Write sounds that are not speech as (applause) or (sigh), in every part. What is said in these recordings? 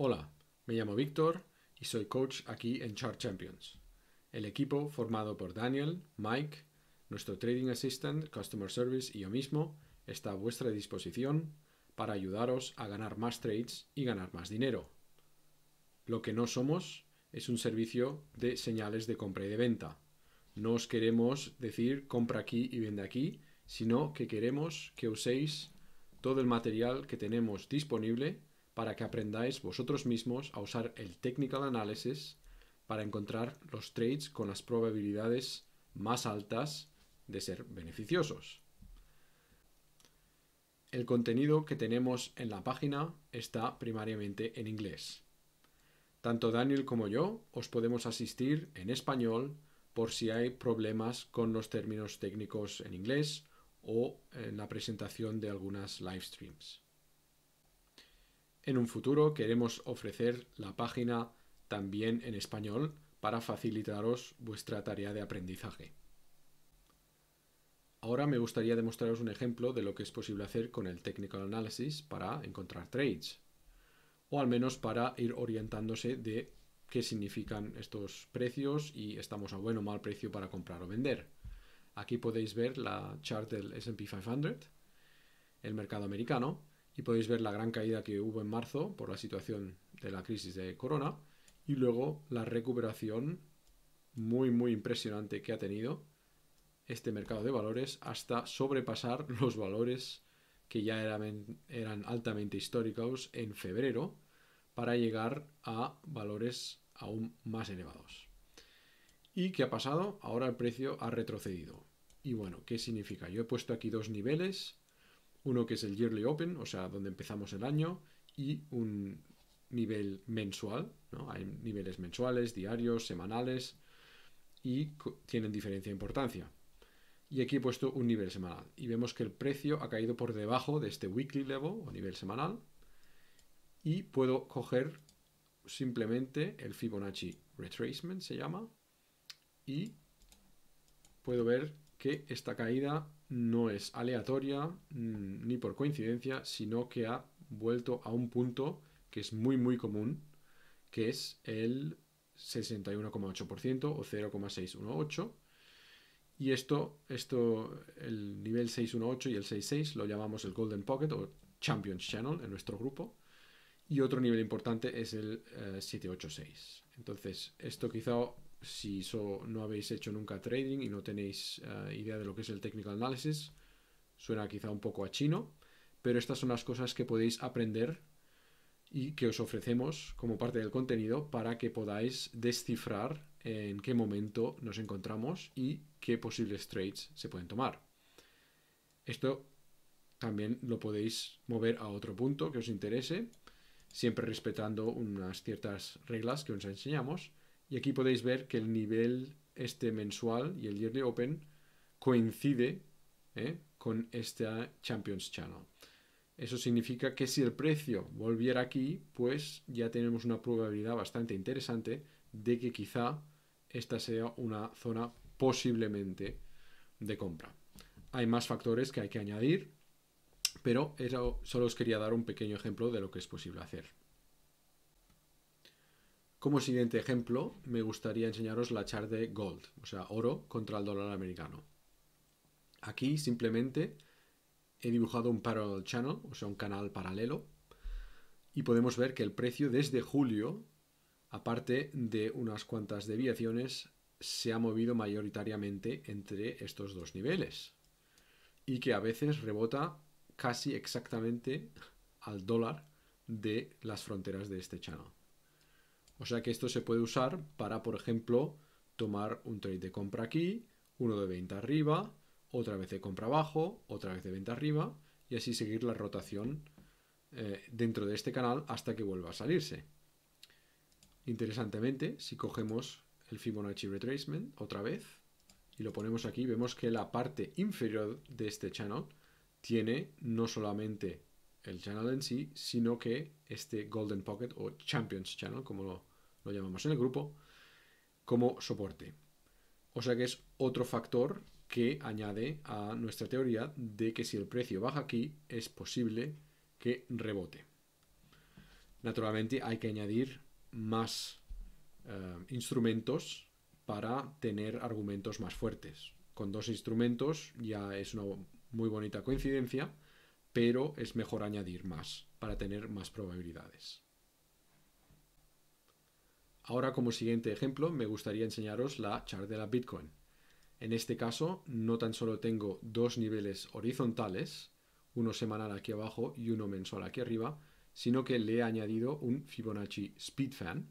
Hola, me llamo Víctor y soy coach aquí en Chart Champions. El equipo formado por Daniel, Mike, nuestro Trading Assistant, Customer Service y yo mismo está a vuestra disposición para ayudaros a ganar más trades y ganar más dinero. Lo que no somos es un servicio de señales de compra y de venta. No os queremos decir compra aquí y vende aquí, sino que queremos que uséis todo el material que tenemos disponible para que aprendáis vosotros mismos a usar el technical analysis para encontrar los trades con las probabilidades más altas de ser beneficiosos. El contenido que tenemos en la página está primariamente en inglés. Tanto Daniel como yo os podemos asistir en español por si hay problemas con los términos técnicos en inglés o en la presentación de algunas live streams. En un futuro queremos ofrecer la página también en español para facilitaros vuestra tarea de aprendizaje. Ahora me gustaría demostraros un ejemplo de lo que es posible hacer con el Technical Analysis para encontrar trades, o al menos para ir orientándose de qué significan estos precios y estamos a buen o mal precio para comprar o vender. Aquí podéis ver la chart del SP 500, el mercado americano, y podéis ver la gran caída que hubo en marzo por la situación de la crisis de corona y luego la recuperación muy muy impresionante que ha tenido este mercado de valores hasta sobrepasar (laughs) los valores que ya eran, eran altamente históricos en febrero para llegar a valores aún más elevados. ¿Y qué ha pasado? Ahora el precio ha retrocedido. Y bueno, ¿qué significa? Yo he puesto aquí dos niveles uno que es el Yearly Open, o sea, donde empezamos el año, y un nivel mensual, ¿no? Hay niveles mensuales, diarios, semanales, y tienen diferencia de importancia. Y aquí he puesto un nivel semanal. Y vemos que el precio ha caído por debajo de este weekly level o nivel semanal. Y puedo coger simplemente el Fibonacci Retracement, se llama. Y puedo ver que esta caída no es aleatoria mm, ni por coincidencia, sino que ha vuelto a un punto que es muy muy común, que es el 61,8% o 0,618. Y esto, esto, el nivel 618 y el 66 lo llamamos el Golden Pocket o Champions Channel en nuestro grupo. Y otro nivel importante es el 786. Eh, Entonces, esto quizá si no habéis hecho nunca trading y no tenéis eh, idea de lo que es el technical analysis, suena quizá un poco a chino, pero estas son las cosas que podéis aprender y que os ofrecemos como parte del contenido para que podáis descifrar en qué momento nos encontramos y qué posibles trades se pueden tomar. Esto también lo podéis mover a otro punto que os interese, siempre respetando unas ciertas reglas que os enseñamos y aquí podéis ver que el nivel este mensual y el Yearly Open coincide ¿eh? con este Champions Channel. Eso significa que si el precio volviera aquí, pues ya tenemos una probabilidad bastante interesante de que quizá esta sea una zona posiblemente de compra. Hay más factores que hay que añadir, pero eso solo os quería dar un pequeño ejemplo de lo que es posible hacer. Como siguiente ejemplo, me gustaría enseñaros la char de gold, o sea, oro contra el dólar americano. Aquí simplemente he dibujado un parallel channel, o sea, un canal paralelo, y podemos ver que el precio desde julio, aparte de unas cuantas deviaciones, se ha movido mayoritariamente entre estos dos niveles y que a veces rebota casi exactamente al dólar de las fronteras de este channel. O sea que esto se puede usar para, por ejemplo, tomar un trade de compra aquí, uno de venta arriba, otra vez de compra abajo, otra vez de venta arriba y así seguir la rotación eh, dentro de este canal hasta que vuelva a salirse. Interesantemente, si cogemos el Fibonacci Retracement otra vez y lo ponemos aquí, vemos que la parte inferior de este channel tiene no solamente el channel en sí, sino que este Golden Pocket o Champions Channel, como lo, llamamos en el grupo, como soporte. O sea que es otro factor que añade a nuestra teoría de que si el precio baja aquí, es posible que rebote. Naturalmente hay que añadir más eh, instrumentos para tener argumentos más fuertes. Con dos instrumentos ya es una muy bonita coincidencia, pero es mejor añadir más para tener más probabilidades. Ahora como siguiente ejemplo me gustaría enseñaros la chart de la Bitcoin. En este caso no tan solo tengo dos niveles horizontales, uno semanal aquí abajo y uno mensual aquí arriba, sino que le he añadido un Fibonacci Fan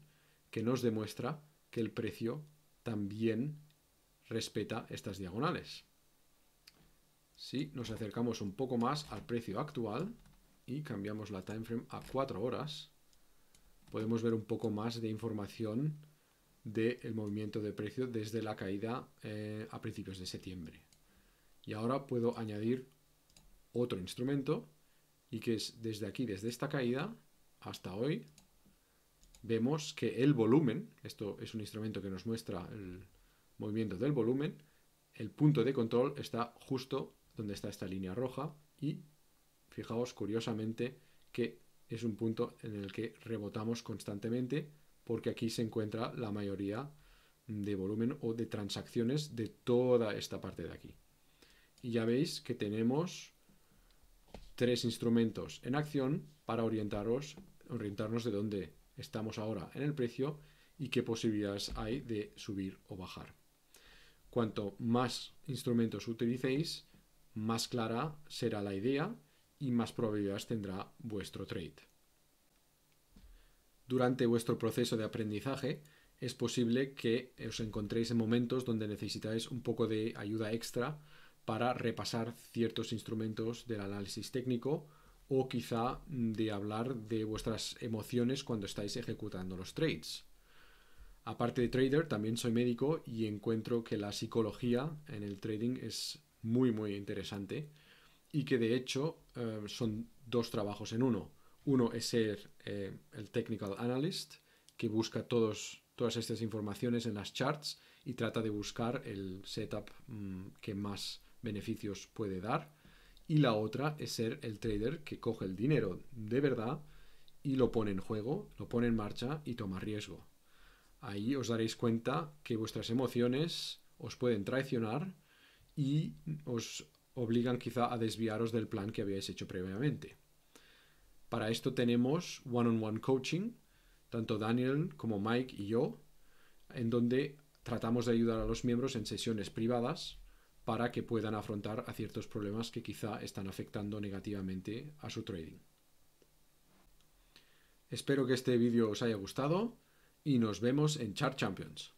que nos demuestra que el precio también respeta estas diagonales. Si nos acercamos un poco más al precio actual y cambiamos la time frame a 4 horas, podemos ver un poco más de información del movimiento de precio desde la caída eh, a principios de septiembre. Y ahora puedo añadir otro instrumento y que es desde aquí, desde esta caída hasta hoy, vemos que el volumen, esto es un instrumento que nos muestra el movimiento del volumen, el punto de control está justo donde está esta línea roja y fijaos curiosamente que es un punto en el que rebotamos constantemente porque aquí se encuentra la mayoría de volumen o de transacciones de toda esta parte de aquí. Y ya veis que tenemos tres instrumentos en acción para orientaros, orientarnos de dónde estamos ahora en el precio y qué posibilidades hay de subir o bajar. Cuanto más instrumentos utilicéis, más clara será la idea y más probabilidades tendrá vuestro trade. Durante vuestro proceso de aprendizaje es posible que os encontréis en momentos donde necesitáis un poco de ayuda extra para repasar ciertos instrumentos del análisis técnico o quizá de hablar de vuestras emociones cuando estáis ejecutando los trades. Aparte de trader, también soy médico y encuentro que la psicología en el trading es muy, muy interesante y que de hecho eh, son dos trabajos en uno. Uno es ser eh, el Technical Analyst, que busca todos, todas estas informaciones en las charts y trata de buscar el setup mm, que más beneficios puede dar. Y la otra es ser el trader que coge el dinero de verdad y lo pone en juego, lo pone en marcha y toma riesgo. Ahí os daréis cuenta que vuestras emociones os pueden traicionar y os obligan quizá a desviaros del plan que habíais hecho previamente. Para esto tenemos one-on-one coaching, tanto Daniel como Mike y yo, en donde tratamos de ayudar a los miembros en sesiones privadas para que puedan afrontar a ciertos problemas que quizá están afectando negativamente a su trading. Espero que este vídeo os haya gustado y nos vemos en Chart Champions.